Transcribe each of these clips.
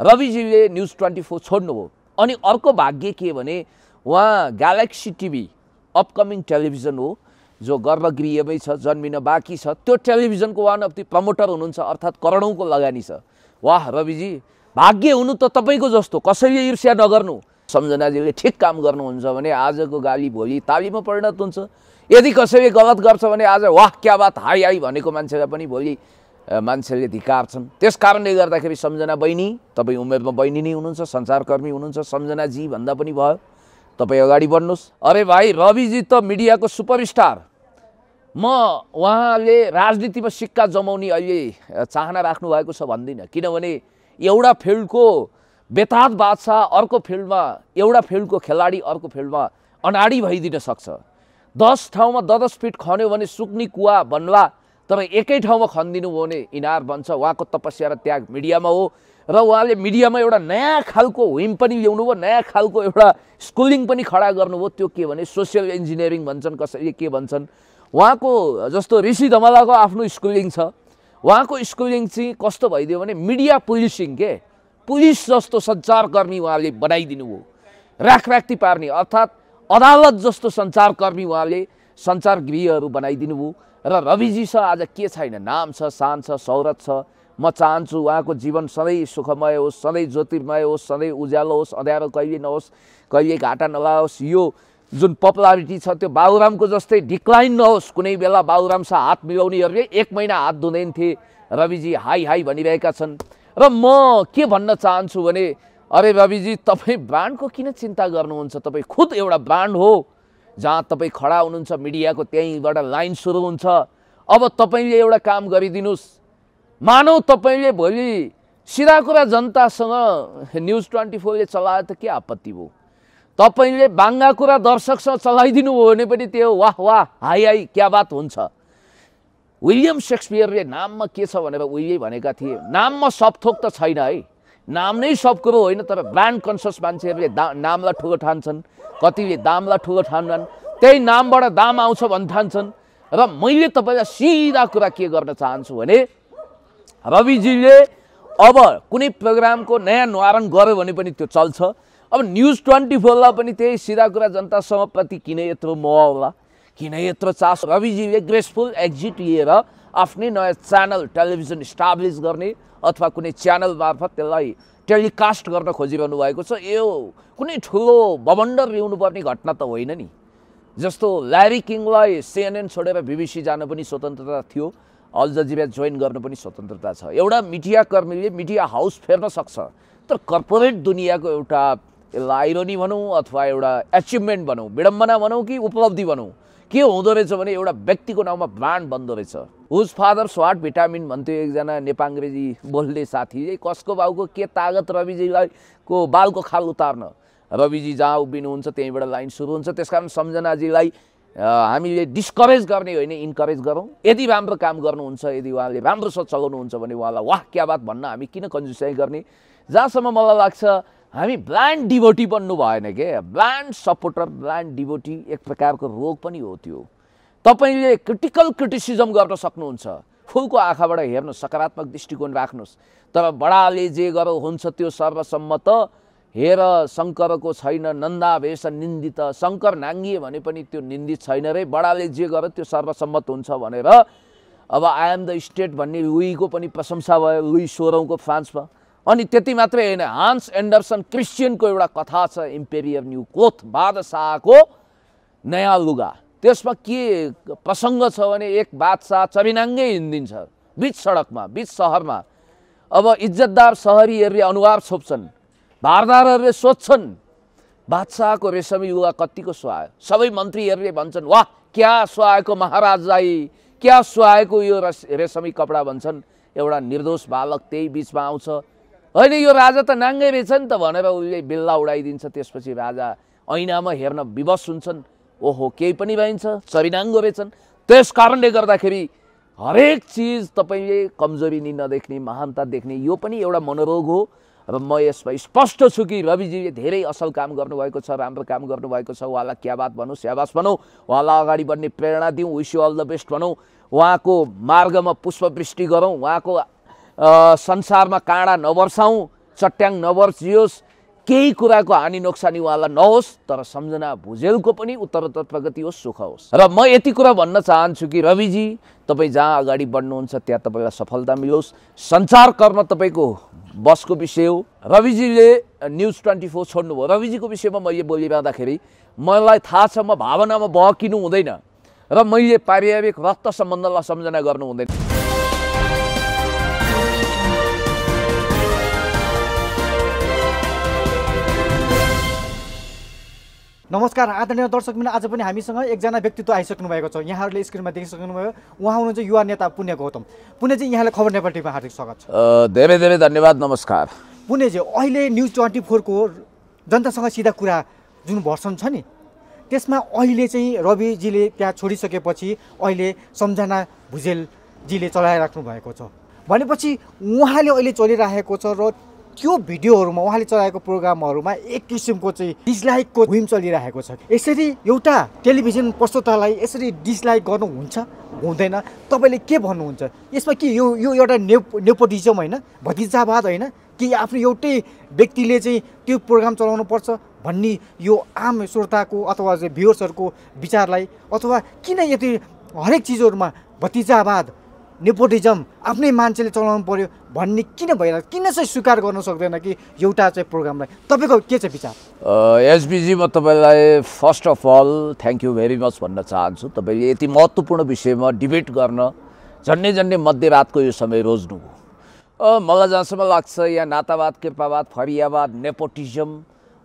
रविजीले news twenty four छोड्नुभयो अनि अर्को भाग्य के भने उहाँ ग्यालेक्सी टिभी अपकमिङ टेलिभिजन हो जो गर्भगृहमै छ जन्मिन बाँकी छ त्यो टेलिभिजनको वान अफ दि प्रमोटर हुनुहुन्छ अर्थात् करोडौँको लगानी छ वाह रविजी भाग्य हुनु त तपाईँको जस्तो कसैले ईर्ष्या नगर्नु सम्झनाजीले ठिक काम गर्नुहुन्छ भने आजको गाली भोलि तालीमा परिणत हुन्छ यदि कसैले गलत गर्छ भने आज वाह क्या बात हाई हाई भनेको मान्छेलाई पनि भोलि मान्छेले धिकार्छन् त्यस कारणले गर्दाखेरि सम्झना बहिनी तपाईँ उमेरमा बहिनी नै हुनुहुन्छ संसारकर्मी हुनुहुन्छ सम्झनाजी भन्दा पनि भयो तपाईँ अगाडि बढ्नुहोस् अरे भाइ रविजी त मिडियाको सुपरस्टार म उहाँले राजनीतिमा सिक्का जमाउने अहिले चाहना राख्नु भएको छ भन्दिनँ किनभने एउटा फिल्डको बेताद बादशाह अर्को फिल्डमा एउटा फिल्डको खेलाडी अर्को फिल्डमा अनाडी भइदिन सक्छ दस ठाउँमा दस फिट खन्यो भने सुक्ने कुवा भन्वा तर एकै ठाउँमा खनिदिनु हो भने इनार बन्छ उहाँको तपस्या र त्याग मिडियामा हो र उहाँले मिडियामा एउटा नयाँ खालको विम पनि ल्याउनु भयो नयाँ खालको एउटा स्कुलिङ पनि खडा गर्नुभयो त्यो के भने सोसियल इन्जिनियरिङ भन्छन् कसैले के भन्छन् उहाँको जस्तो ऋषि धमलाको आफ्नो स्कुलिङ छ उहाँको स्कुलिङ चाहिँ कस्तो भइदियो भने मिडिया पुलिसिङ के पुलिस जस्तो सञ्चारकर्मी उहाँले बनाइदिनु हो राखराख्ती पार्ने अर्थात् अदालत जस्तो सञ्चारकर्मी उहाँले सञ्चार गृहहरू बनाइदिनु भयो र रविजी छ आज के छैन नाम छ सान छ सौरत छ म चाहन्छु उहाँको जीवन सधैँ सुखमय होस् सधैँ ज्योतिर्मय होस् सधैँ उज्यालो होस् अँध्यारो कहिले नहोस् कहिले घाटा नलाओस् यो जुन पपुलारिटी छ त्यो बाबुरामको जस्तै डिक्लाइन नहोस् कुनै बेला बाबुरामसँग हात मिलाउनेहरूले एक महिना हात धुँदैन थिए रविजी हाई हाई भनिरहेका छन् र म के भन्न चाहन्छु भने अरे रविजी तपाईँ ब्रान्डको किन चिन्ता गर्नुहुन्छ तपाईँ खुद एउटा ब्रान्ड हो जहाँ तपाईँ खडा हुनुहुन्छ मिडियाको त्यहीँबाट लाइन सुरु हुन्छ अब तपाईँले एउटा काम गरिदिनुहोस् मानौ तपाईँले भोलि सिधा कुरा जनतासँग न्युज ट्वेन्टी फोरले चलाए त के आपत्ति भयो तपाईँले बाङ्गा कुरा दर्शकसँग चलाइदिनु भयो भने पनि त्यो वाह वाह हाई हाई क्या बात हुन्छ विलियम सेक्सपियरले नाममा के छ भनेर उहिले भनेका थिए नाममा सबथोक त छैन है नाम नै सब कुरो होइन तर ब्रान्ड कन्सियस मान्छेहरूले दा नामलाई ठुलो ठान्छन् कतिले दामलाई ठुलो ठान्छन् त्यही नामबाट दाम आउँछ भन्ने ठान्छन् र मैले तपाईँलाई सिधा कुरा के गर्न चाहन्छु भने रविजीले अब कुनै प्रोग्रामको नयाँ निवारण गर्यो भने पनि त्यो चल्छ अब न्युज ट्वेन्टी फोरलाई पनि त्यही सिधा कुरा जनतासँगप्रति किन यत्रो मोह होला किन यत्रो चासो रविजीले ग्रेसफुल एक्जिट लिएर आफ्नै नयाँ च्यानल टेलिभिजन इस्टाब्लिस गर्ने अथवा कुनै च्यानल मार्फत त्यसलाई टेलिकास्ट गर्न खोजिरहनु भएको छ यो कुनै ठुलो भवण्ड ल्याउनुपर्ने घटना त होइन नि जस्तो ल्यारी किङलाई सिएनएन छोडेर बिबिसी जान पनि स्वतन्त्रता थियो अल जजिरा जोइन गर्न पनि स्वतन्त्रता छ एउटा मिडिया कर्मीले मिडिया हाउस फेर्न सक्छ तर कर्पोरेट दुनियाँको एउटा यसलाई आइरोनी भनौँ अथवा एउटा एचिभमेन्ट भनौँ विडम्बना भनौँ कि उपलब्धि भनौँ के हुँदो रहेछ भने एउटा व्यक्तिको नाउँमा ब्रान्ड बन्दो रहेछ हुज फादर स्वाट भिटामिन भन्थ्यो एकजना नेपाल अङ्ग्रेजी बोल्ने साथी है कसको बाउको के तागत रविजीलाई को बालको खाल उतार्न रविजी जहाँ उभिनुहुन्छ त्यहीँबाट लाइन सुरु हुन्छ त्यस कारण सम्झनाजीलाई हामीले डिस्करेज गर्ने होइन इन्करेज गरौँ यदि राम्रो काम गर्नुहुन्छ यदि उहाँले राम्रोसँग चलाउनुहुन्छ भने उहाँलाई वाह क्या बात भन्न हामी किन कन्जुसाइ गर्ने जहाँसम्म मलाई लाग्छ हामी ब्ल्यान्ड डिभोटी बन्नु भएन के ब्ल्यान्ड सपोर्टर ब्ल्यान्ड डिभोटी एक प्रकारको रोग पनि हो त्यो तपाईँले क्रिटिकल क्रिटिसिजम गर्न सक्नुहुन्छ फुलको आँखाबाट हेर्नु सकारात्मक दृष्टिकोण राख्नुहोस् तर बडाले जे गर हुन्छ त्यो सर्वसम्मत हेर शङ्करको छैन नन्दा भेष निन्दित शङ्कर नाङ्गिए भने पनि त्यो निन्दित छैन रे बडाले जे गर त्यो सर्वसम्मत हुन्छ भनेर अब आई एम द स्टेट भन्ने लुईको पनि प्रशंसा भयो लुई सोह्रौँको फ्रान्समा अनि त्यति मात्रै होइन हान्स एन्डरसन क्रिस्चियनको एउटा कथा छ इम्पेरियर न्यू कोथ बादशाहको नयाँ लुगा त्यसमा के प्रसङ्ग छ भने एक बादशाह चबिनाङ्गै हिँडिदिन्छ बिच सडकमा बिच सहरमा अब इज्जतदार सहरीहरूले अनुहार छोप्छन् भारदारहरूले सोध्छन् बादशाहको रेशमी लुगा कतिको सुहायो सबै मन्त्रीहरूले भन्छन् वाह क्या सुहाएको महाराजलाई क्या सुहाएको यो रेशमी कपडा भन्छन् एउटा निर्दोष बालक त्यही बिचमा आउँछ होइन यो राजा त नाङ्गै रहेछ नि त भनेर उसले बिल्ला उडाइदिन्छ त्यसपछि राजा ऐनामा हेर्न विवश हुन्छन् ओहो केही पनि भइन्छ सविनाङ्गो रहेछन् त्यस कारणले गर्दाखेरि हरेक चिज तपाईँले कमजोरी नि नदेख्ने महानता देख्ने यो पनि एउटा मनोरोग हो र म यसमा स्पष्ट छु कि रविजीले धेरै असल काम गर्नुभएको छ राम्रो काम गर्नुभएको छ उहाँलाई क्या बात भनौँ स्याबास भनौँ उहाँलाई अगाडि बढ्ने प्रेरणा दिउँ wish you all the best भनौँ उहाँको मार्गमा पुष्पवृष्टि गरौँ उहाँको संसारमा काँडा नबर्साउँ चट्याङ नबर्सियोस् केही कुराको हानि नोक्सानी उहाँलाई नहोस् तर सम्झना भुजेलको पनि उत्तरोत्तर प्रगति होस् सुख होस् र म यति कुरा भन्न चाहन्छु कि रविजी तपाईँ जहाँ अगाडि बढ्नुहुन्छ त्यहाँ तपाईँलाई सफलता मिलोस् सञ्चार कर्म तपाईँको बसको विषय हो रविजीले न्युज ट्वेन्टी फोर छोड्नुभयो रविजीको विषयमा मैले बोलिरहँदाखेरि मलाई थाहा छ म भावनामा बहकिनु हुँदैन र मैले पारिवारिक रक्त सम्बन्धलाई सम्झना गर्नु हुँदैन नमस्कार आदरणीय दर्शकबिन आज पनि हामीसँग एकजना व्यक्तित्व आइसक्नु भएको छ यहाँहरूले स्क्रिनमा देखिसक्नुभयो उहाँ हुनुहुन्छ युवा नेता पुण्य गौतम पुण्यजी यहाँले खबर नेपाल नेपालीमा हार्दिक स्वागत छ धेरै धेरै धन्यवाद नमस्कार पुण्यजी अहिले न्युज ट्वेन्टी फोरको जनतासँग सिधा कुरा जुन भर्सन छ नि त्यसमा अहिले चाहिँ रविजीले त्यहाँ छोडिसकेपछि अहिले सम्झना भुजेलजीले चलाइराख्नु भएको छ भनेपछि उहाँले अहिले चलिरहेको छ र त्यो भिडियोहरूमा उहाँले चलाएको प्रोग्रामहरूमा एक किसिमको चाहिँ डिसलाइकको विम चलिरहेको छ यसरी एउटा टेलिभिजन प्रस्तुतालाई यसरी डिसलाइक गर्नुहुन्छ हुँदैन तपाईँले के भन्नुहुन्छ यसमा के यो यो एउटा नेप नेपोटिजम होइन भतिजावाद होइन कि आफ्नो एउटै व्यक्तिले चाहिँ त्यो प्रोग्राम चलाउनु पर्छ भन्ने यो आम श्रोताको अथवा भ्युवर्सहरूको विचारलाई अथवा किन यति हरेक चिजहरूमा भतिजावाद नेपोटिजम आफ्नै मान्छेले चलाउनु पऱ्यो भन्ने किन भइरहेको किन चाहिँ स्वीकार गर्न सक्दैन कि एउटा चाहिँ प्रोग्रामलाई तपाईँको के छ विचार एसबिजी म तपाईँलाई first of all thank you very much भन्न चाहन्छु तपाईँले यति महत्त्वपूर्ण विषयमा डिबेट गर्न झन्डै झन्डै मध्यरातको यो समय रोज्नु हो मलाई जहाँसम्म लाग्छ यहाँ नातावाद कृपावाद फरियावाद नेपोटिजम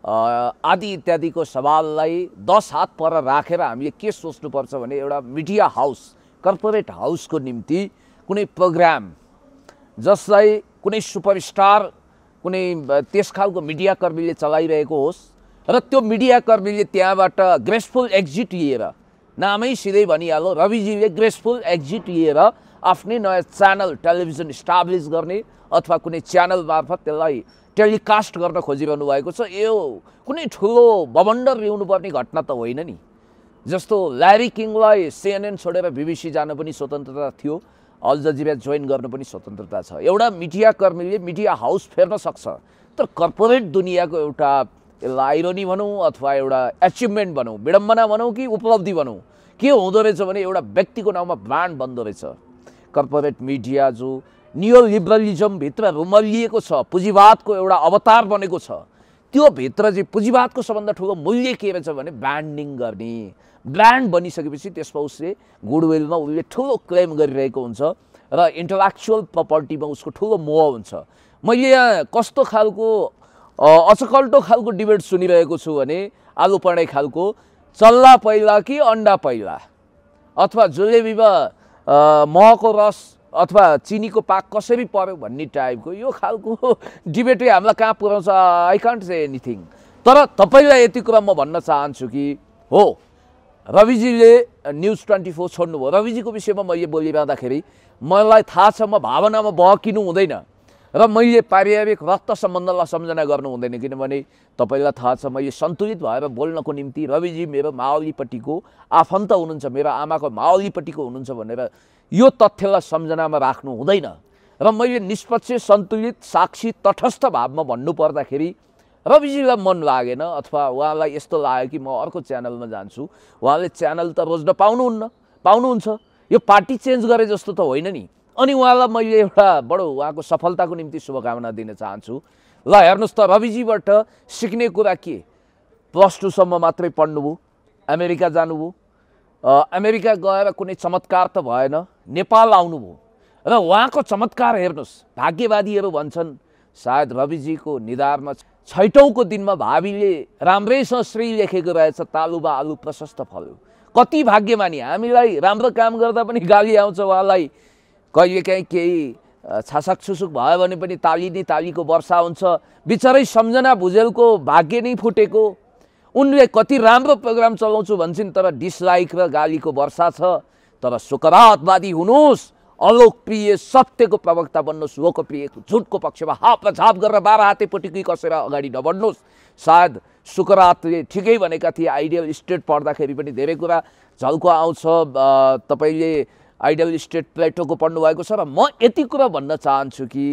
आदि इत्यादिको सवाललाई दस हात पर राखेर हामीले के सोच्नुपर्छ भने एउटा मिडिया हाउस कर्पोरेट हाउसको निम्ति कुनै प्रोग्राम जसलाई कुनै सुपरस्टार कुनै त्यस खालको मिडियाकर्मीले चलाइरहेको होस् र त्यो मिडियाकर्मीले त्यहाँबाट ग्रेसफुल एक्जिट लिएर नामै सिधै भनिहाल्यो रविजीले ग्रेसफुल एक्जिट लिएर आफ्नै नयाँ च्यानल टेलिभिजन इस्टाब्लिस गर्ने अथवा कुनै च्यानल मार्फत त्यसलाई टेलिकास्ट गर्न खोजिरहनु भएको छ यो कुनै ठुलो बमण्डर ल्याउनुपर्ने घटना त होइन नि जस्तो ल्यारी किङलाई सिएनएन छोडेर बिबिसी जान पनि स्वतन्त्रता थियो अल जजिरा जोइन गर्नु पनि स्वतन्त्रता छ एउटा मिडियाकर्मीले मिडिया हाउस फेर्न सक्छ तर कर्पोरेट दुनियाँको एउटा यसलाई आइरोनी भनौँ अथवा एउटा एचिभमेन्ट भनौँ विडम्बना भनौँ कि उपलब्धि भनौँ के हुँदो रहेछ भने एउटा व्यक्तिको नाउँमा ब्रान्ड बन्दो रहेछ कर्पोरेट मिडिया जो लिबरलिजमभित्र रुमलिएको छ पुँजीवादको एउटा अवतार बनेको छ त्योभित्र चाहिँ पुँजीवादको सबभन्दा ठुलो मूल्य के रहेछ भने ब्रान्डिङ गर्ने ब्रान्ड बनिसकेपछि त्यसमा उसले गुडविलमा उसले ठुलो क्लेम गरिरहेको हुन्छ र इन्टलेक्चुअल प्रपर्टीमा उसको ठुलो मोह हुन्छ मैले यहाँ कस्तो खालको अचकल्टो खालको डिबेट सुनिरहेको छु भने आलु पढाइ खालको चल्ला पहिला कि अन्डा पहिला अथवा जुलेबीमा महको रस अथवा चिनीको पाक कसरी पऱ्यो भन्ने टाइपको यो खालको डिबेटै हामीलाई कहाँ पुऱ्याउँछ आई कान्ट से एनिथिङ तर तपाईँलाई यति कुरा म भन्न चाहन्छु कि हो रविजीले न्युज ट्वेन्टी फोर छोड्नुभयो रविजीको विषयमा मैले बोलिरहँदाखेरि मलाई थाहा छ म भावनामा बहकिनु हुँदैन र मैले पारिवारिक रक्त सम्बन्धलाई सम्झना गर्नु हुँदैन किनभने तपाईँलाई थाहा छ मैले सन्तुलित भएर बोल्नको निम्ति रविजी मेरो माओलीपट्टिको आफन्त हुनुहुन्छ मेरो आमाको माओलीपट्टिको हुनुहुन्छ भनेर यो तथ्यलाई सम्झनामा राख्नु हुँदैन र मैले निष्पक्ष सन्तुलित साक्षी तटस्थ भावमा भन्नुपर्दाखेरि रविजीलाई मन लागेन अथवा उहाँलाई यस्तो लाग्यो कि म अर्को च्यानलमा जान्छु उहाँले च्यानल त रोज्न पाउनुहुन्न पाउनुहुन्छ यो पार्टी चेन्ज गरे जस्तो त होइन नि अनि उहाँलाई मैले एउटा बडो उहाँको सफलताको निम्ति शुभकामना दिन चाहन्छु ल हेर्नुहोस् त रविजीबाट सिक्ने कुरा के प्लस टूसम्म मात्रै पढ्नुभयो अमेरिका जानुभयो अमेरिका गएर कुनै चमत्कार त भएन नेपाल आउनुभयो र उहाँको चमत्कार हेर्नुहोस् भाग्यवादीहरू भन्छन् सायद रविजीको निधारमा छैटौँको दिनमा भावीले राम्रैसँग श्री लेखेको रहेछ तालुबा आलु प्रशस्त फल्यो कति भाग्यमानी हामीलाई राम्रो काम गर्दा पनि गाली आउँछ उहाँलाई कहिलेकाहीँ केही छासक छुसुक भयो भने पनि ताली नै तालीको वर्षा हुन्छ बिचरै सम्झना भुजेलको भाग्य नै फुटेको उनले कति राम्रो प्रोग्राम चलाउँछु भन्छन् तर डिसलाइक र गालीको वर्षा छ तर सुकरातवादी हुनुहोस् अलोकप्रिय सत्यको प्रवक्ता बन्नुहोस् लोकप्रिय झुटको पक्षमा हापछाप गरेर बाह्र हातेपट्टि कसेर अगाडि नबढ्नुहोस् सायद सुकरातले ठिकै भनेका थिए आइडियल स्टेट पढ्दाखेरि पनि धेरै कुरा झल्को आउँछ तपाईँले आइडियल स्टेट प्लेटोको पढ्नुभएको छ र म यति कुरा भन्न चाहन्छु कि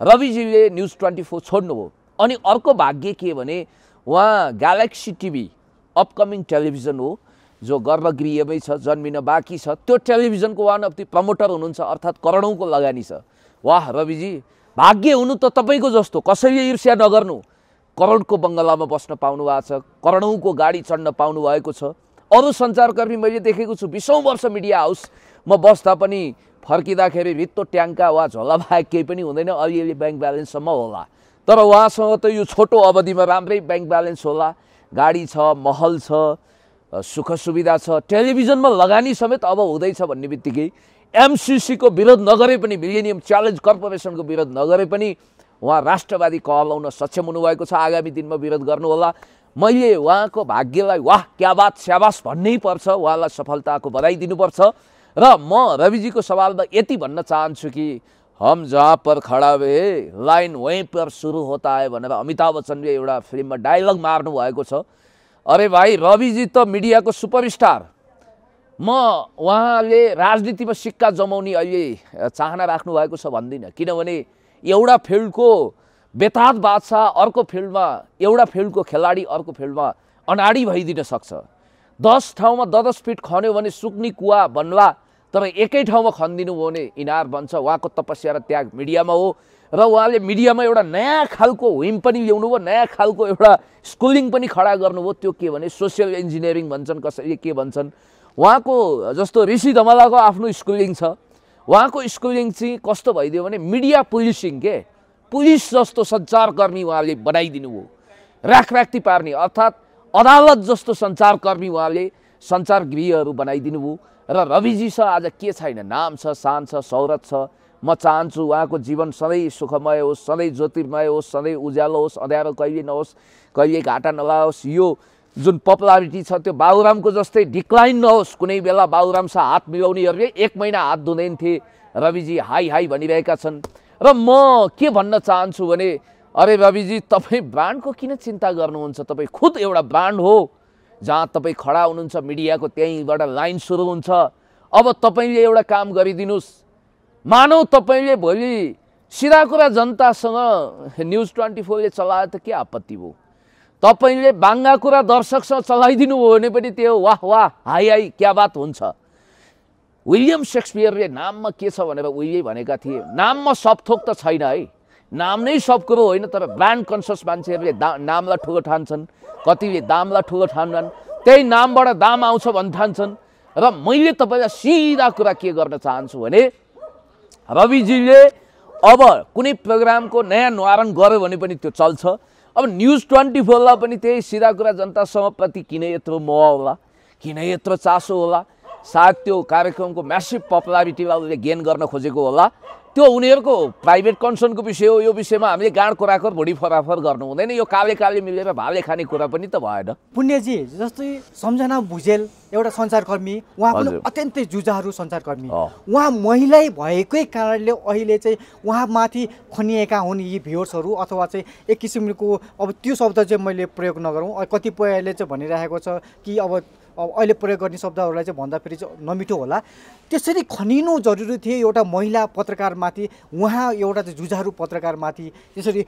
रविजीले न्युज ट्वेन्टी फोर छोड्नुभयो अनि अर्को भाग्य के भने उहाँ ग्यालेक्सी टिभी अपकमिङ टेलिभिजन हो जो गर्भगृहमै छ जन्मिन बाँकी छ त्यो टेलिभिजनको वान अफ दि प्रमोटर हुनुहुन्छ अर्थात् करोडौँको लगानी छ वाह रविजी भाग्य हुनु त तपाईँको जस्तो कसैले ईर्ष्या नगर्नु करोडको बङ्गलामा बस्न पाउनु भएको छ करोडौँको गाडी चढ्न पाउनु भएको छ अरू सञ्चारकर्मी मैले देखेको छु बिसौँ वर्ष मिडिया हाउस म बस्दा पनि फर्किँदाखेरि भित्तो ट्याङ्का वा झोला भए केही पनि हुँदैन अलिअलि ब्याङ्क ब्यालेन्ससम्म होला तर उहाँसँग त यो छोटो अवधिमा राम्रै ब्याङ्क ब्यालेन्स होला गाडी छ महल छ सुख सुविधा छ टेलिभिजनमा लगानी समेत अब हुँदैछ भन्ने बित्तिकै एमसिसीको विरोध नगरे पनि मिलेनियम च्यालेन्ज कर्पोरेसनको विरोध नगरे पनि उहाँ राष्ट्रवादी कहलाउन सक्षम हुनुभएको छ आगामी दिनमा विरोध गर्नुहोला मैले उहाँको भाग्यलाई वाह क्या बात स्याबास भन्नै पर्छ उहाँलाई सफलताको बधाई दिनुपर्छ र म रविजीको सवालमा यति भन्न चाहन्छु कि हम जहाँ पर खडा भए लाइन वहीँ पर सुरु होता है भनेर अमिताभ बच्चनले एउटा फिल्ममा डायलग मार्नु भएको छ अरे भाइ रविजी त मिडियाको सुपरस्टार म उहाँले राजनीतिमा सिक्का जमाउने अहिले चाहना राख्नु भएको छ भन्दिनँ किनभने एउटा फिल्डको बेताद बादशाह अर्को फिल्डमा एउटा फिल्डको खेलाडी अर्को फिल्डमा अनाडी भइदिन सक्छ दस ठाउँमा दस फिट खन्यो भने सुक्ने कुवा भन्ला तपाईँ एकै ठाउँमा खनिदिनु हो भने इनार बन्छ उहाँको तपस्या र त्याग मिडियामा हो र उहाँले मिडियामा एउटा नयाँ खालको विम पनि ल्याउनु भयो नयाँ खालको एउटा स्कुलिङ पनि खडा गर्नुभयो त्यो के भने सोसियल इन्जिनियरिङ भन्छन् कसैले के भन्छन् उहाँको जस्तो ऋषि धमलाको आफ्नो स्कुलिङ छ उहाँको स्कुलिङ चाहिँ कस्तो भइदियो भने मिडिया पुलिसिङ के पुलिस जस्तो सञ्चारकर्मी उहाँले बनाइदिनु राख राखराख्ती पार्ने अर्थात् अदालत जस्तो सञ्चारकर्मी उहाँले सञ्चार गृहहरू बनाइदिनु भयो र रविजी छ आज के छैन नाम छ सान छ सौरत छ म चाहन्छु उहाँको जीवन सधैँ सुखमय होस् सधैँ ज्योतिर्मय होस् सधैँ उज्यालो होस् अँध्यारो कहिले नहोस् कहिले घाटा नलाओस् यो जुन पपुलारिटी छ त्यो बाबुरामको जस्तै डिक्लाइन नहोस् कुनै बेला बाबुरामसँग हात मिलाउनेहरूले एक महिना हात धुँदैन थिए रविजी हाई हाई भनिरहेका छन् र म के भन्न चाहन्छु भने अरे रविजी तपाईँ ब्रान्डको किन चिन्ता गर्नुहुन्छ तपाईँ खुद एउटा ब्रान्ड हो जहाँ तपाईँ खडा हुनुहुन्छ मिडियाको त्यहीँबाट लाइन सुरु हुन्छ अब तपाईँले एउटा काम गरिदिनुहोस् मानौ तपाईँले भोलि सिधा कुरा जनतासँग न्युज ट्वेन्टी फोरले चलाए त के आपत्ति भयो तपाईँले बाङ्गा कुरा दर्शकसँग चलाइदिनु भयो भने पनि त्यो वाह वाह हाई हाई क्या बात हुन्छ विलियम सेक्सपियरले नाममा के छ भनेर उहिले भनेका थिए नाममा सपथोक त छैन है नाम नै सब कुरो होइन तर ब्रान्ड कन्सियस मान्छेहरूले दा नामलाई ठुलो ठान्छन् कतिले दामलाई ठुलो ठान्लान् त्यही नामबाट दाम आउँछ भन्ने ठान्छन् र मैले तपाईँलाई सिधा कुरा के गर्न चाहन्छु भने रविजीले अब कुनै प्रोग्रामको नयाँ निवारण गऱ्यो भने पनि त्यो चल्छ अब न्युज ट्वेन्टी फोरलाई पनि त्यही सिधा कुरा प्रति किन यत्रो मोह होला किन यत्रो चासो होला सायद त्यो कार्यक्रमको म्यासिभ पपुलारिटीलाई उसले गेन गर्न खोजेको होला त्यो उनीहरूको प्राइभेट कन्सर्नको विषय हो यो विषयमा हामीले गाँड कोराखोर भोडी फराफर गर्नु हुँदैन यो काले काले मिलेर भावले खाने कुरा पनि त भएन पुण्यजी जस्तै सम्झना भुजेल एउटा सञ्चारकर्मी उहाँ अत्यन्तै जुजाहरू सञ्चारकर्मी उहाँ महिलै भएकै कारणले अहिले चाहिँ उहाँमाथि खनिएका हुन् यी भ्युर्सहरू अथवा चाहिँ एक किसिमको अब त्यो शब्द चाहिँ मैले प्रयोग नगरौँ कतिपयले चाहिँ भनिरहेको छ कि अब अब अहिले प्रयोग गर्ने शब्दहरूलाई चाहिँ भन्दाखेरि चाहिँ नमिठो होला त्यसरी खनिनु जरुरी थिए एउटा महिला पत्रकारमाथि उहाँ एउटा चाहिँ जुझारु पत्रकारमाथि त्यसरी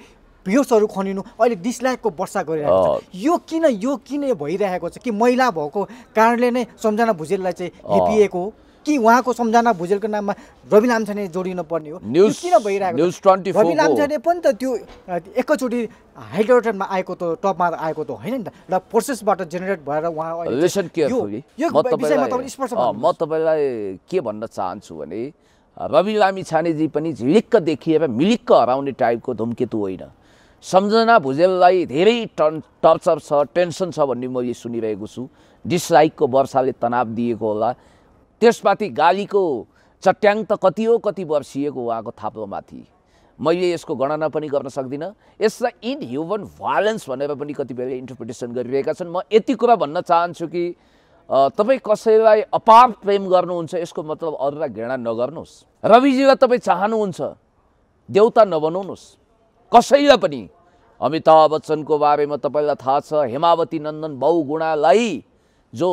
भ्युसहरू खनिनु अहिले डिसलाइकको वर्षा गरिरहेको छ यो किन यो किन भइरहेको छ कि महिला भएको कारणले नै सम्झना भुजेललाई चाहिँ हिपिएको हो कि उहाँको सम्झना भुजेलको नाममा रवि लामछाने जोडिन पर्ने हो किन भइरहेको रवि लामछाने पनि त त्यो एकैचोटि हाइड्रोटनमा आएको त टपमा आएको त होइन नि त र प्रोसेसबाट जेनेरेट भएर उहाँ म तपाईँलाई के भन्न चाहन्छु भने रवि लामी छानेजी पनि झिलिक्क देखिएर मिलिक्क हराउने टाइपको धुमकेतु होइन सम्झना भुजेललाई धेरै टन टर्चर छ टेन्सन छ भन्ने मैले सुनिरहेको छु डिसलाइकको वर्षाले तनाव दिएको होला त्यसमाथि गालीको चट्याङ त कति हो कति वर्षिएको उहाँको थाप्लोमाथि मैले यसको गणना पनि गर्न सक्दिनँ यसलाई इनह्युमन भायोलेन्स भनेर पनि कतिपयले इन्टरप्रिटेसन गरिरहेका छन् म यति कुरा भन्न चाहन्छु कि तपाईँ कसैलाई अपार प्रेम गर्नुहुन्छ यसको मतलब अरूलाई घृणा नगर्नुहोस् रविजीलाई तपाईँ चाहनुहुन्छ देउता नबनाउनुहोस् कसैलाई पनि अमिताभ बच्चनको बारेमा तपाईँलाई थाहा छ हेमावती नन्दन बहुगुणालाई जो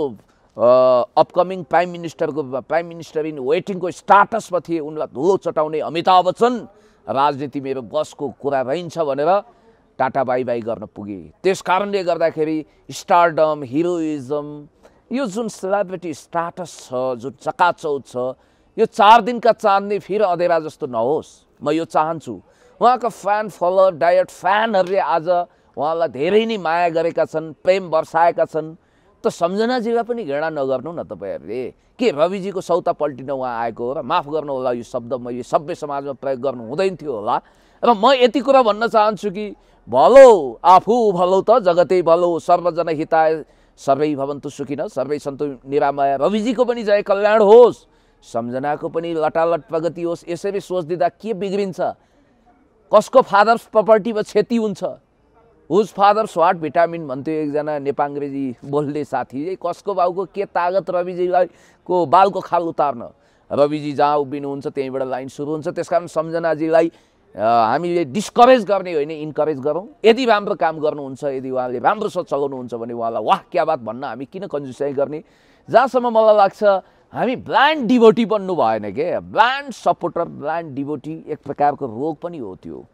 अपकमिङ प्राइम मिनिस्टरको प्राइम मिनिस्टर इन वेटिङको स्टाटसमा थिए उनलाई धुलो चटाउने अमिताभ बच्चन राजनीति मेरो बसको कुरा रहन्छ भनेर टाटा बाई बाई गर्न पुगे त्यस कारणले गर्दाखेरि स्टारडम हिरोइजम यो जुन सेलिब्रिटी स्टाटस छ जुन चकाचौत छ यो चार दिनका चाँदनी फेरि अँधेरा जस्तो नहोस् म यो चाहन्छु उहाँका फ्यान फलोअर डायट फ्यानहरूले आज उहाँलाई धेरै नै माया गरेका छन् प्रेम बर्साएका छन् त सम्झनाजीलाई पनि घृणा नगर्नु न तपाईँहरूले के रविजीको सौता पल्टिन उहाँ आएको हो र माफ गर्नु होला यो शब्द म यो सभ्य समाजमा प्रयोग गर्नु हुँदैन थियो होला र म यति कुरा भन्न चाहन्छु कि भलो आफू भलो त जगतै भलो सर्वजन हिताय सबै भवन्तु सुखिन सर्वै सन्तु निरामय रविजीको पनि जय कल्याण होस् सम्झनाको पनि लटालट प्रगति होस् यसरी सोच दिँदा के बिग्रिन्छ कसको फादर्स प्रपर्टीमा क्षति हुन्छ हुज फादर स्वाट भिटामिन भन्थ्यो एकजना नेपाङ्ग्रेजी बोल्ने साथी कसको बाउको के तागत रविजीलाई को बालको खाल उतार्न रविजी जहाँ उभिनुहुन्छ त्यहीँबाट लाइन सुरु हुन्छ त्यस कारण सम्झनाजीलाई हामीले डिस्करेज गर्ने होइन इन्करेज गरौँ यदि राम्रो काम गर्नुहुन्छ यदि उहाँले राम्रो सोच चलाउनुहुन्छ भने उहाँलाई वाह क्या बात भन्न हामी किन कन्जुसै गर्ने जहाँसम्म मलाई लाग्छ हामी ब्ल्यान्ड डिभोटी बन्नु भएन के ब्ल्यान्ड सपोर्टर ब्ल्यान्ड डिभोटी एक प्रकारको रोग पनि हो त्यो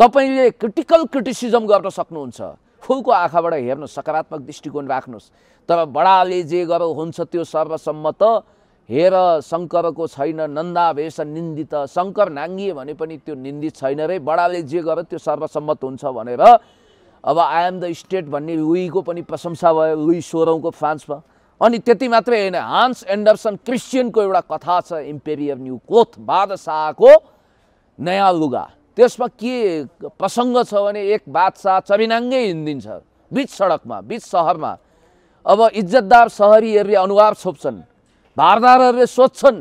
तपाईँले क्रिटिकल क्रिटिसिजम गर्न सक्नुहुन्छ फुलको आँखाबाट हेर्नु सकारात्मक दृष्टिकोण राख्नुहोस् तर बडाले जे गर हुन्छ त्यो सर्वसम्मत हेर शङ्करको छैन नन्दा भेष निन्दित शङ्कर नाङ्गिए भने पनि त्यो निन्दित छैन रे बडाले जे गर त्यो सर्वसम्मत हुन्छ भनेर अब आई एम द स्टेट भन्ने लुईको पनि प्रशंसा भयो लुई सोह्रौँको फ्रान्समा अनि त्यति मात्रै होइन हान्स एन्डरसन क्रिस्चियनको एउटा कथा छ इम्पेरियर न्यू कोथ बादशाहको नयाँ लुगा त्यसमा के प्रसङ्ग छ भने एक बादशाह चबिनाङ्गै हिँडिदिन्छ बिच सडकमा बिच सहरमा अब इज्जतदार सहरीहरूले अनुहार छोप्छन् भारदारहरूले सोध्छन्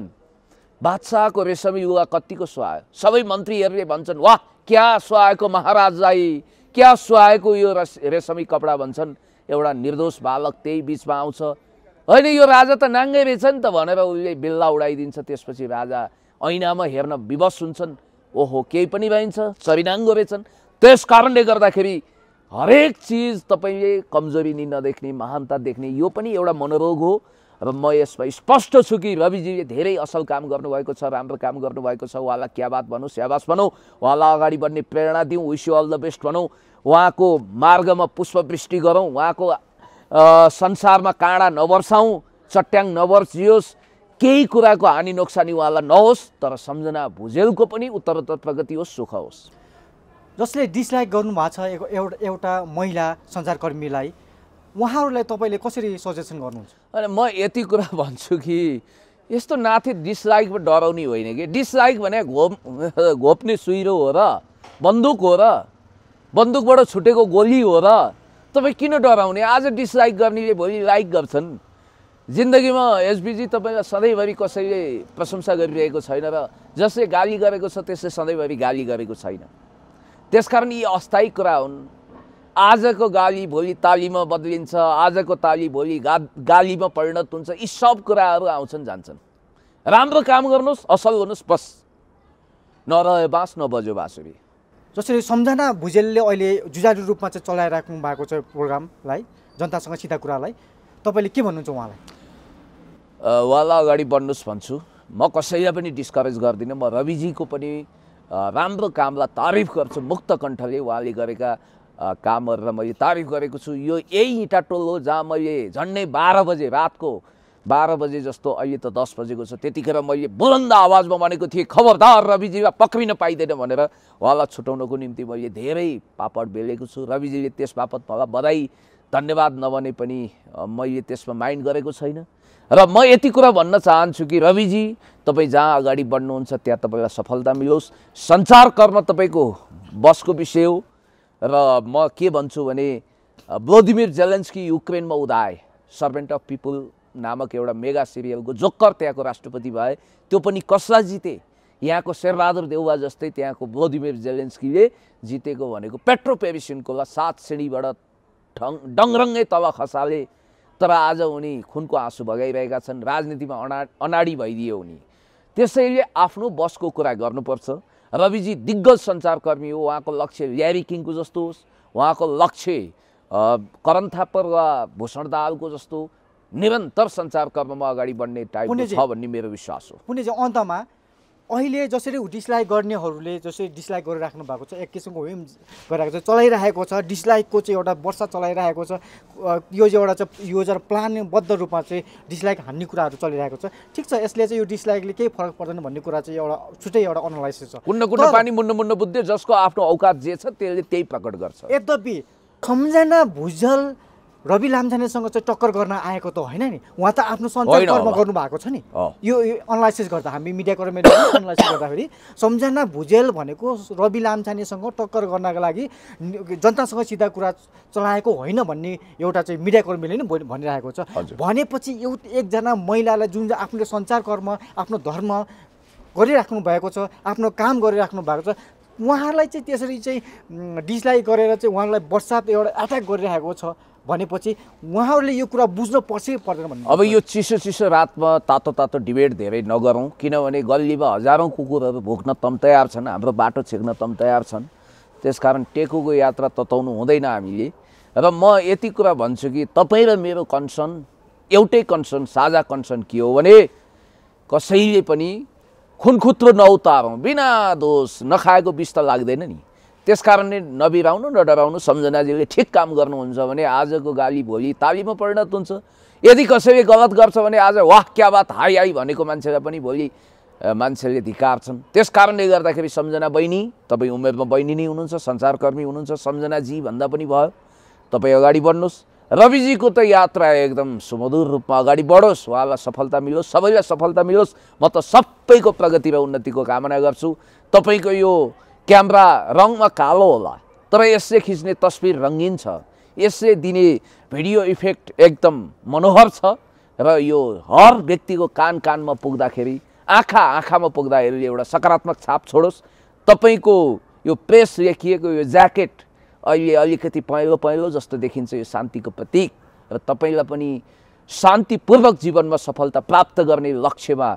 बादशाहको रेशमी युवा कतिको सुहायो सबै मन्त्रीहरूले भन्छन् वाह क्या सुहाएको महाराजाई क्या सुहाएको यो रेशमी कपडा भन्छन् एउटा निर्दोष बालक त्यही बिचमा आउँछ होइन यो राजा त नाङ्गै रहेछ नि त भनेर उसले बेल्ला उडाइदिन्छ त्यसपछि राजा ऐनामा हेर्न विवश हुन्छन् ओहो केही पनि भइन्छ चरिनाङ्गो बेच्छन् त्यस कारणले गर्दाखेरि हरेक चिज तपाईँले कमजोरी नि नदेख्ने महानता देख्ने यो पनि एउटा मनोरोग हो र म यसमा स्पष्ट छु कि रविजीले धेरै असल काम गर्नुभएको छ राम्रो काम गर्नुभएको छ उहाँलाई क्या बात भनौँ स्याबास भनौँ उहाँलाई अगाडि बढ्ने प्रेरणा दिउँ wish you all the best भनौँ उहाँको मार्गमा पुष्पवृष्टि गरौँ उहाँको संसारमा काँडा नबर्साउँ चट्याङ नबर्सियोस् केही कुराको हानि नोक्सानी उहाँलाई नहोस् तर सम्झना भुजेलको पनि उत्तरोत्तर प्रगति होस् सुख होस् जसले डिसलाइक गर्नुभएको छ एउटा एउटा महिला सञ्चारकर्मीलाई उहाँहरूलाई तपाईँले कसरी सजेसन गर्नुहुन्छ अनि म यति कुरा भन्छु कि यस्तो नाथे डिसलाइकमा डराउने होइन कि डिसलाइक भने घोप घोप्ने सुइरो हो र बन्दुक हो र बन्दुकबाट छुटेको गोली हो र तपाईँ किन डराउने आज डिसलाइक गर्नेले भोलि लाइक गर्छन् जिन्दगीमा एसबिजी तपाईँलाई सधैँभरि कसैले प्रशंसा गरिरहेको छैन र जसले गाली गरेको छ त्यसले सधैँभरि गाली गरेको छैन त्यसकारण यी अस्थायी कुरा हुन् आजको गाली भोलि तालीमा बदलिन्छ आजको ताली भोलि गा गालीमा परिणत हुन्छ यी सब कुराहरू आउँछन् जान्छन् राम्रो काम गर्नुहोस् असल गर्नुहोस् बस नरहे बाँस नबजो बाँसुरी जसरी सम्झना भुजेलले अहिले जुजारु रूपमा चाहिँ चलाइराख्नु भएको छ प्रोग्रामलाई जनतासँग सिधा कुरालाई तपाईँले के भन्नुहुन्छ उहाँलाई उहाँलाई अगाडि बढ्नुहोस् भन्छु म कसैलाई पनि डिस्करेज गर्दिनँ म रविजीको पनि राम्रो कामलाई तारिफ गर्छु मुक्त कण्ठले उहाँले गरेका कामहरूलाई मैले तारिफ गरेको छु यो यही टोल हो जहाँ मैले झन्डै बाह्र बजे रातको बाह्र बजे जस्तो अहिले त दस बजेको छ त्यतिखेर मैले बुलन्द आवाजमा भनेको थिएँ खबरदार रविजीमा पक्रिन पाइँदैन भनेर उहाँलाई छुट्याउनको निम्ति मैले धेरै पापड बेलेको छु रविजीले त्यसबापत मलाई बधाई धन्यवाद नभने पनि मैले त्यसमा माइन्ड गरेको छैन र म यति कुरा भन्न चाहन्छु कि रविजी तपाईँ जहाँ अगाडि बढ्नुहुन्छ त्यहाँ तपाईँलाई सफलता मिलोस् सञ्चार कर्म तपाईँको बसको विषय हो र म के भन्छु भने ब्लोदिमिर जेलेन्स्की युक्रेनमा उदाए सर्भेन्ट अफ पिपुल नामक एउटा मेगा सिरियलको जोक्कर त्यहाँको राष्ट्रपति भए त्यो पनि कसलाई जिते यहाँको शेरबहादुर देउवा जस्तै त्यहाँको ब्लोदिमिर जेलेन्स्कीले जितेको भनेको पेट्रो पेभिसिनको सात श्रेणीबाट ढङ डङरङ्गै तल खसाले तर आज उनी खुनको आँसु बगाइरहेका छन् राजनीतिमा अना अनाडी भइदियो उनी त्यसैले आफ्नो बसको कुरा गर्नुपर्छ रविजी दिग्गज सञ्चारकर्मी हो उहाँको लक्ष्य ल्यारी किङको जस्तो होस् उहाँको लक्ष्य करण थापर वा भूषण दालको जस्तो निरन्तर सञ्चारकर्ममा अगाडि बढ्ने टाइप छ भन्ने मेरो विश्वास हो चाहिँ अन्तमा अहिले जसरी डिसलाइक गर्नेहरूले जसरी डिसलाइक गरिराख्नु भएको छ एक किसिमको हिम गरिरहेको छ चलाइरहेको छ डिसलाइकको चाहिँ एउटा वर्षा चलाइरहेको छ यो चाहिँ एउटा चाहिँ युजर प्लानबद्ध रूपमा चाहिँ डिसलाइक हान्ने कुराहरू चलिरहेको छ ठिक छ यसले चाहिँ यो डिसलाइकले केही फरक पर्दैन भन्ने कुरा चाहिँ एउटा छुट्टै एउटा अनालाइसिस छ कुन कुन्न पानी मुन्न मुन्न बुद्धि जसको आफ्नो औकात जे छ त्यसले त्यही प्रकट गर्छ यद्यपि सम्झना भुजल रवि लामछानेसँग चाहिँ टक्कर गर्न आएको त होइन नि उहाँ त आफ्नो सञ्चार कर्म गर्नु भएको छ नि यो एनालाइसिस गर्दा हामी मिडियाकर्मीले एनालाइसिस गर्दाखेरि सम्झना भुजेल भनेको रवि लामछानेसँग टक्कर गर्नका लागि जनतासँग सिधा कुरा चलाएको होइन भन्ने एउटा चाहिँ मिडियाकर्मीले नै भनिरहेको छ भनेपछि एउ एकजना महिलालाई जुन आफ्नो सञ्चार कर्म आफ्नो धर्म गरिराख्नु भएको छ आफ्नो काम गरिराख्नु भएको छ उहाँहरूलाई चाहिँ त्यसरी चाहिँ डिसलाइक गरेर चाहिँ उहाँलाई वर्षात एउटा एट्याक गरिरहेको छ भनेपछि उहाँहरूले यो कुरा बुझ्नु पर्छ पर्दैन भन्नु अब यो चिसो चिसो रातमा तातो तातो डिबेट धेरै नगरौँ किनभने गल्लीमा हजारौँ कुकुरहरू भोग्न तम तयार छन् हाम्रो बाटो छेक्न तम तयार छन् त्यसकारण टेकुको यात्रा तताउनु हुँदैन हामीले र म यति कुरा भन्छु कि तपाईँ र मेरो कन्सर्न एउटै कन्सर्न साझा कन्सर्न के हो भने कसैले पनि खुनखुत्रो नउतारौँ बिना दोष नखाएको बिस त लाग्दैन नि त्यस कारणले नबिराउनु न डराउनु सम्झनाजीले ठिक काम गर्नुहुन्छ भने आजको गाली भोलि तालीमा परिणत हुन्छ यदि कसैले गलत गर्छ भने आज वाह क्या बात हाई हाई भनेको मान्छेलाई पनि भोलि मान्छेले धिकार त्यस कारणले गर्दाखेरि सम्झना बहिनी तपाईँ उमेरमा बहिनी नै हुनुहुन्छ संसारकर्मी हुनुहुन्छ सम्झनाजी भन्दा पनि भयो तपाईँ अगाडि बढ्नुहोस् रविजीको त यात्रा एकदम सुमधुर रूपमा अगाडि बढोस् उहाँलाई सफलता मिलोस् सबैलाई सफलता मिलोस् म त सबैको प्रगति र उन्नतिको कामना गर्छु तपाईँको यो क्यामरा रङमा कालो होला तर यसले खिच्ने तस्विर रङ्गिन छ यसले दिने भिडियो इफेक्ट एकदम मनोहर छ र यो हर व्यक्तिको कान कानमा पुग्दाखेरि आँखा आँखामा पुग्दाखेरि एउटा सकारात्मक छाप छोडोस् तपाईँको यो प्रेस लेखिएको यो ज्याकेट अहिले अलिकति पहेँलो पहेँलो जस्तो देखिन्छ यो शान्तिको प्रतीक र तपाईँलाई पनि शान्तिपूर्वक जीवनमा सफलता प्राप्त गर्ने लक्ष्यमा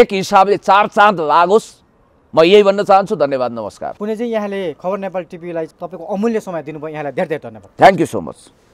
एक हिसाबले चार चाँद लागोस् म यही भन्न चाहन्छु धन्यवाद नमस्कार कुनै चाहिँ यहाँले खबर नेपाल टिभीलाई तपाईँको अमूल्य समय दिनुभयो यहाँलाई धेरै धेरै धन्यवाद थ्याङ्क यू सो मच